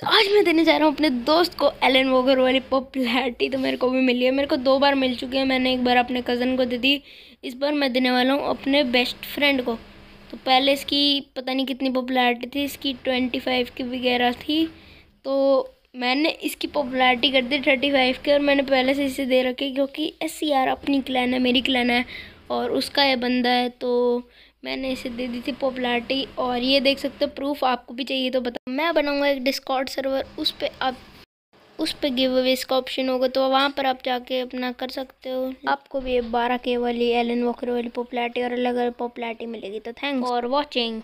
तो आज मैं देने जा रहा हूँ अपने दोस्त को एलन वोगर वाली पॉपुलैरिटी तो मेरे को भी मिली है मेरे को दो बार मिल चुकी है मैंने एक बार अपने कज़न को दे दी इस बार मैं देने वाला हूँ अपने बेस्ट फ्रेंड को तो पहले इसकी पता नहीं कितनी पॉपुलैरिटी थी इसकी ट्वेंटी फाइव की वगैरह थी तो मैंने इसकी पॉपुलैरिटी कर दी थर्टी फाइव की और मैंने पहले से इसे दे रखी क्योंकि ऐसी यार अपनी क्लैन है मेरी क्लैन है और उसका यह बंदा है तो मैंने इसे दे दी थी पॉपुलरिटी और ये देख सकते हो प्रूफ आपको भी चाहिए तो बता मैं बनाऊंगा एक डिस्कॉर्ड सर्वर उस पर आप उस पर गिव अवे इसका ऑप्शन होगा तो वहाँ पर आप जाके अपना कर सकते हो आपको भी बारह के वाली एलन वॉकर वाली पॉपुलरिटी और अलग अलग पॉपुलरिटी मिलेगी तो थैंक्स फॉर वॉचिंग